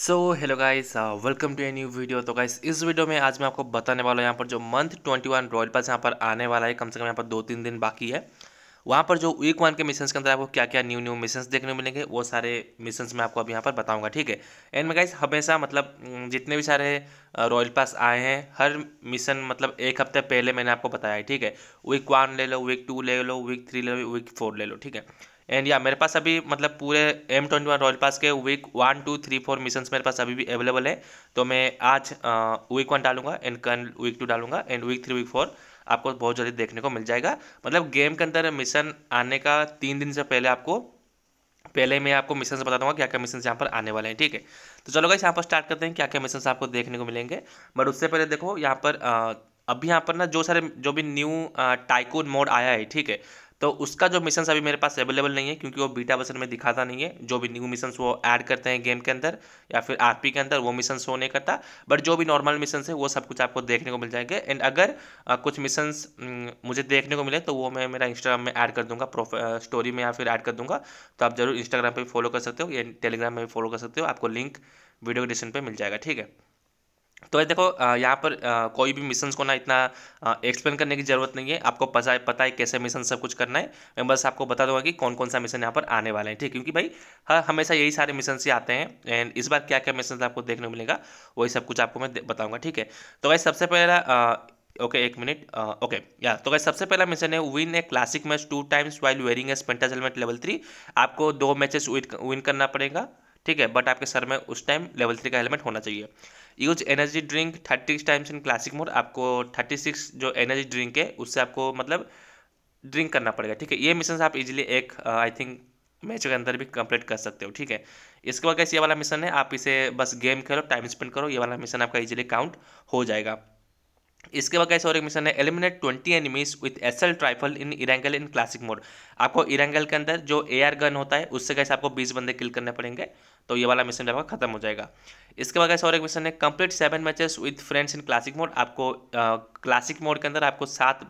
so hello guys welcome to a new video तो guys इस video में आज मैं आपको बताने वाला हूँ यहाँ पर जो month twenty one royal pass यहाँ पर आने वाला है कम से कम यहाँ पर दो तीन दिन बाकी है वहाँ पर जो वीक वन के मिशन के अंदर आपको क्या क्या न्यू न्यू मिशन देखने मिलेंगे वो सारे मिशन मैं आपको अब यहाँ पर बताऊँगा ठीक है एंड में गाइस हमेशा मतलब जितने भी सारे रॉयल पास आए हैं हर मिशन मतलब एक हफ्ते पहले मैंने आपको बताया है ठीक है वीक वन ले लो वीक टू ले लो वीक थ्री ले लो वीक फोर ले लो ठीक है एंड या मेरे पास अभी मतलब पूरे M twenty one royal pass के week one two three four mission मेरे पास अभी भी अवेलेबल है तो मैं आज वीक वन डालूंगा एंड कल वीक टू डालूंगा and week three week four आपको बहुत जल्दी देखने को मिल जाएगा मतलब गेम के अंदर मिशन आने का तीन दिन से पहले आपको पहले मैं आपको मिशन बता दूंगा क्या क्या मिशन यहाँ पर आने वाले हैं ठीक है तो चलो गाइस यहाँ पर स्टार्ट करते हैं क्या क्या मिशन आपको देखने को मिलेंगे बट उससे पहले देखो यहाँ पर अभी यहाँ पर ना जो सारे जो भी न्यू टाइकून मोड आया है ठीक है तो उसका जो मिशन अभी मेरे पास अवेलेबल नहीं है क्योंकि वो बीटा वर्सन में दिखाता नहीं है जो भी न्यू मिशन वो ऐड करते हैं गेम के अंदर या फिर आरपी के अंदर वो मिशन शो नहीं करता बट जो भी नॉर्मल मिशन है वो सब कुछ आपको देखने को मिल जाएंगे एंड अगर आ, कुछ मिशन मुझे देखने को मिले तो वो मैं मेरा इंस्टाग्राम में ऐड कर दूंगा स्टोरी में या फिर ऐड कर दूंगा तो आप जरूर इंस्टाग्राम पर फॉलो कर सकते हो या टेलीग्राम में भी फॉलो कर सकते हो आपको लिंक वीडियो डिस्क्रिप्शन पर मिल जाएगा ठीक है तो देखो यहाँ पर कोई भी मिशन को ना इतना एक्सप्लेन करने की ज़रूरत नहीं है आपको पता है पता है कैसे मिशन सब कुछ करना है मैं बस आपको बता दूंगा कि कौन कौन सा मिशन यहाँ पर आने वाला है ठीक क्योंकि भाई हाँ हमेशा यही सारे मिशन ही आते हैं एंड इस बार क्या क्या मिशन आपको देखने मिलेगा वही सब कुछ आपको मैं बताऊँगा ठीक है तो भाई सबसे पहला ओके एक मिनट ओके या तो भाई सबसे पहला मिशन है win a classic match two times while wearing a Spetsnaz helmet level three आपको दो मैचेस विन करना पड़ेगा ठीक है बट आपके सर में उस टाइम लेवल थ्री का हेलमेट होना चाहिए use energy drink thirty times in classic mode आपको थर्टी सिक्स जो एनर्जी ड्रिंक है उससे आपको मतलब ड्रिंक करना पड़ेगा ठीक है ये मिशन आप इजीली एक आई थिंक मैच के अंदर भी कंप्लीट कर सकते हो ठीक है इसके बाद कैसे ये वाला मिशन है आप इसे बस गेम खेलो टाइम स्पेंड करो ये वाला मिशन आपका इजीली काउंट हो जाएगा इसके बाद कैसे और एक मिशन है eliminate twenty enemies with S L R rifle in Erangel in classic mode आपको इरेंगल के अंदर जो एआर गन होता है उससे कैसे आपको बीस बंदे किल करने पड़ेंगे तो ये वाला मिशन भी आपका खत्म हो जाएगा इसके बाद ऐसा और एक मिशन है complete seven matches with friends in classic mode आपको क्लासिक मोड के अंदर आपको सात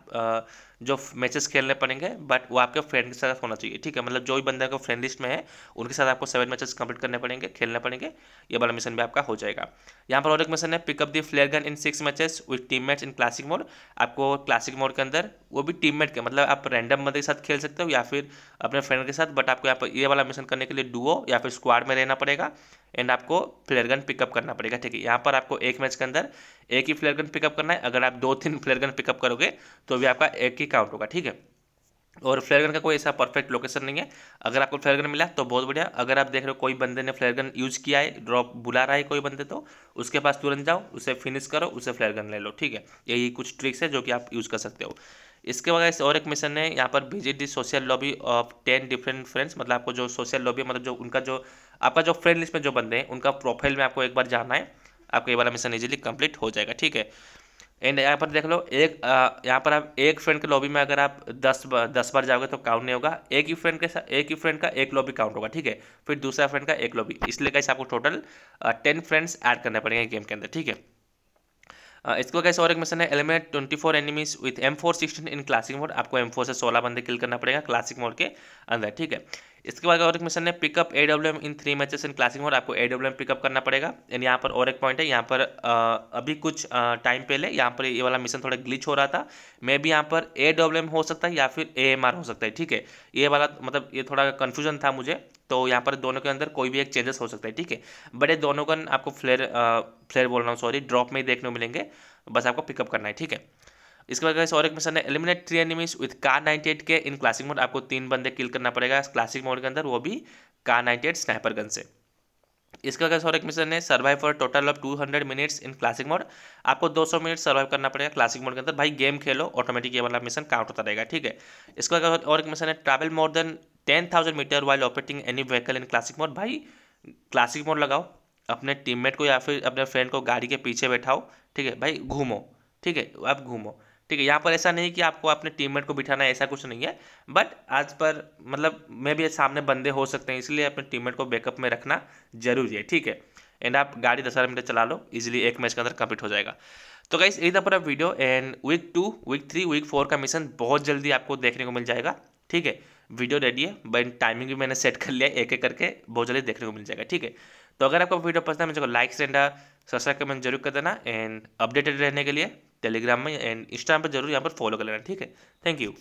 जो मैचेस खेलने पड़ेंगे बट वो आपके फ्रेंड के साथ होना चाहिए ठीक है मतलब जो भी बंदा को फ्रेंड लिस्ट में है उनके साथ आपको सेवन मैचेस कंप्लीट करने पड़ेंगे खेलने पड़ेंगे ये वाला मिशन भी आपका हो जाएगा यहाँ पर और एक मिशन है pick up the flare gun in six matches with team in classic mode आपको क्लासिक मोड के अंदर वो भी टीम मेट के मतलब आप रैंडम बंदे के साथ खेल सकते हो या फिर अपने फ्रेंड के साथ बट आपको यहाँ पर ये वाला मिशन करने के लिए डुओ या फिर स्क्वाड में रहना पड़ेगा एंड आपको फ्लेयर गन पिकअप करना पड़ेगा ठीक है यहाँ पर आपको एक मैच के अंदर एक ही फ्लेयर गन पिकअप करना है अगर आप दो तीन फ्लेयर गन पिकअप करोगे तो भी आपका एक ही काउंट होगा ठीक है और फ्लेयर गन का कोई ऐसा परफेक्ट लोकेशन नहीं है अगर आपको फ्लेयर गन मिला तो बहुत बढ़िया अगर आप देख रहे हो कोई बंदे ने फ्लेयर गन यूज़ किया है ड्रॉप बुला रहा है कोई बंदे तो उसके पास तुरंत जाओ उसे फिनिश करो उसे फ्लेयर गन ले लो ठीक है यही कुछ ट्रिक्स है जो कि आप यूज़ कर सकते हो इसके बगैर और एक मिशन है यहाँ पर visit the social lobby of ten different friends मतलब आपको जो सोशल लॉबी मतलब जो उनका जो आपका जो फ्रेंड लिस्ट में जो बंदे हैं उनका प्रोफाइल में आपको एक बार जाना है आपका ये वाला मिशन इजीली कंप्लीट हो जाएगा ठीक है एंड यहाँ पर देख लो एक यहाँ पर आप एक फ्रेंड के लॉबी में अगर आप दस बार दस बार जाओगे तो काउंट नहीं होगा एक ही फ्रेंड के साथ एक ही फ्रेंड का एक लॉबी काउंट होगा ठीक है फिर दूसरा फ्रेंड का एक लॉबी इसलिए कैसे आपको टोटल टेन फ्रेंड्स ऐड करने पड़ेंगे गेम के अंदर ठीक है इसको इसके और एक मिशन है eliminate twenty four enemies with M four sixteen in classic mode आपको एम फोर से सोलह बंदे किल करना पड़ेगा क्लासिक मोड के अंदर ठीक है इसके बाद और एक मिशन है pick up A W M in three matches in classic mode आपको ए डब्ल्यू एम पिकअप करना पड़ेगा एंड यहाँ पर और एक पॉइंट है यहाँ पर आ, अभी कुछ टाइम पहले यहाँ पर ये वाला मिशन थोड़ा ग्लिच हो रहा था मे भी यहाँ पर ए डब्ल्यू एम हो सकता है या फिर ए एम आर हो सकता है ठीक है ये वाला मतलब ये थोड़ा कन्फ्यूजन था मुझे तो यहाँ पर दोनों के अंदर कोई भी एक चेंजेस हो सकता है ठीक है बट ये दोनों का आपको फ्लेयर फ्लेयर बोल रहा हूँ सॉरी ड्रॉप में ही देखने को मिलेंगे बस आपको पिकअप करना है ठीक है इसके बाद और एक मिशन है eliminate three enemies with Kar 98 K in classic mode आपको तीन बंदे किल करना पड़ेगा क्लासिक मोड के अंदर वो भी कार नाइनटी स्नाइपर गन से इसके बाद और एक मिशन है survive for total of 200 minutes in classic mode आपको 200 मिनट सर्वाइव करना पड़ेगा क्लासिक मोड के अंदर भाई गेम खेलो ऑटोमेटिक ये वाला मिशन काउंट होता रहेगा ठीक है इसके बाद और एक मिशन है travel more than 10000 meter while operating any vehicle in classic mode भाई क्लासिक मोड लगाओ अपने टीममेट को या फिर अपने फ्रेंड को गाड़ी के पीछे बैठाओ ठीक है भाई घूमो ठीक है आप घूमो ठीक है यहाँ पर ऐसा नहीं कि आपको अपने टीममेट को बिठाना है ऐसा कुछ नहीं है बट आज पर मतलब मैं भी सामने बंदे हो सकते हैं इसलिए अपने टीममेट को बैकअप में रखना जरूरी है ठीक है एंड आप गाड़ी दस हज़ार मिनट चला लो इजीली एक मैच के अंदर कंप्लीट हो जाएगा तो गाइस यही था पूरा video and week two week three week four का मिशन बहुत जल्दी आपको देखने को मिल जाएगा ठीक है वीडियो रेडी है बट टाइमिंग भी मैंने सेट कर लिया है एक एक करके बहुत जल्दी देखने को मिल जाएगा ठीक है तो अगर आपको वीडियो पसंद है मुझे लाइक एंड सब्सक्राइब कमेंट जरूर कर देना एंड अपडेटेड रहने के लिए टेलीग्राम में एंड इंस्टाग्राम पर जरूर यहाँ पर फॉलो कर लेना ठीक है थैंक यू